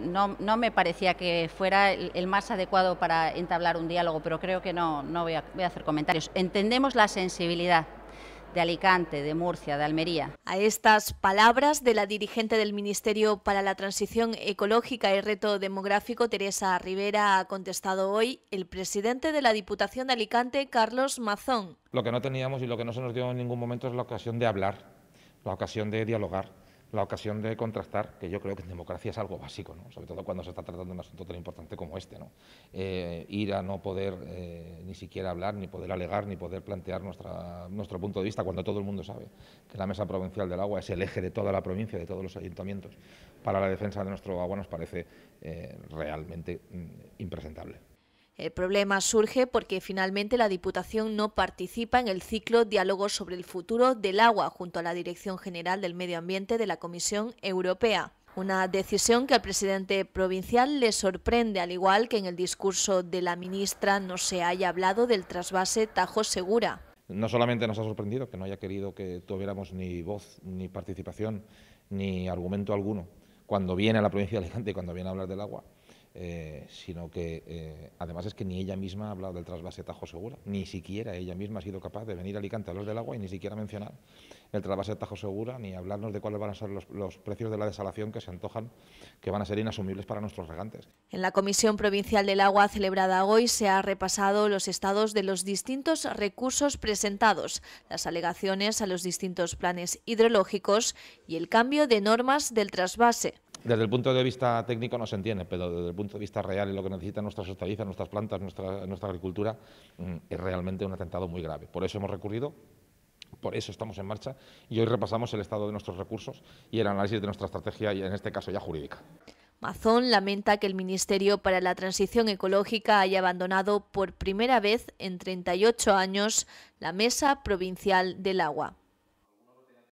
no, no me parecía que fuera el, más adecuado para entablar un diálogo, pero creo que no, no voy, a, voy a hacer comentarios. Entendemos la sensibilidad de Alicante, de Murcia, de Almería. A estas palabras de la dirigente del Ministerio para la Transición Ecológica y Reto Demográfico, Teresa Rivera, ha contestado hoy el presidente de la Diputación de Alicante, Carlos Mazón. Lo que no teníamos y lo que no se nos dio en ningún momento es la ocasión de hablar, la ocasión de dialogar la ocasión de contrastar, que yo creo que en democracia es algo básico, ¿no? sobre todo cuando se está tratando un asunto tan importante como este. ¿no? Eh, ir a no poder eh, ni siquiera hablar, ni poder alegar, ni poder plantear nuestro punto de vista, cuando todo el mundo sabe que la Mesa Provincial del Agua es el eje de toda la provincia, de todos los ayuntamientos, para la defensa de nuestro agua, nos parece eh, realmente mm, impresentable. El problema surge porque finalmente la Diputación no participa en el ciclo diálogo sobre el futuro del agua junto a la Dirección General del Medio Ambiente de la Comisión Europea. Una decisión que al presidente provincial le sorprende, al igual que en el discurso de la ministra no se haya hablado del trasvase Tajo Segura. No solamente nos ha sorprendido que no haya querido que tuviéramos ni voz, ni participación, ni argumento alguno cuando viene a la provincia de Alicante y cuando viene a hablar del agua, eh, sino que eh, además es que ni ella misma ha hablado del trasvase Tajo Segura, ni siquiera ella misma ha sido capaz de venir a Alicante a los del agua y ni siquiera mencionar el trasvase Tajo Segura, ni hablarnos de cuáles van a ser los, los precios de la desalación que se antojan que van a ser inasumibles para nuestros regantes. En la Comisión Provincial del Agua celebrada hoy se ha repasado los estados de los distintos recursos presentados, las alegaciones a los distintos planes hidrológicos y el cambio de normas del trasvase. Desde el punto de vista técnico no se entiende, pero desde el punto de vista real y lo que necesitan nuestras hortalizas, nuestras plantas, nuestra, agricultura, mm, es realmente un atentado muy grave. Por eso hemos recurrido por eso estamos en marcha y hoy repasamos el estado de nuestros recursos y el análisis de nuestra estrategia, y en este caso ya jurídica. Mazón lamenta que el Ministerio para la Transición Ecológica haya abandonado por primera vez en 38 años la Mesa Provincial del Agua.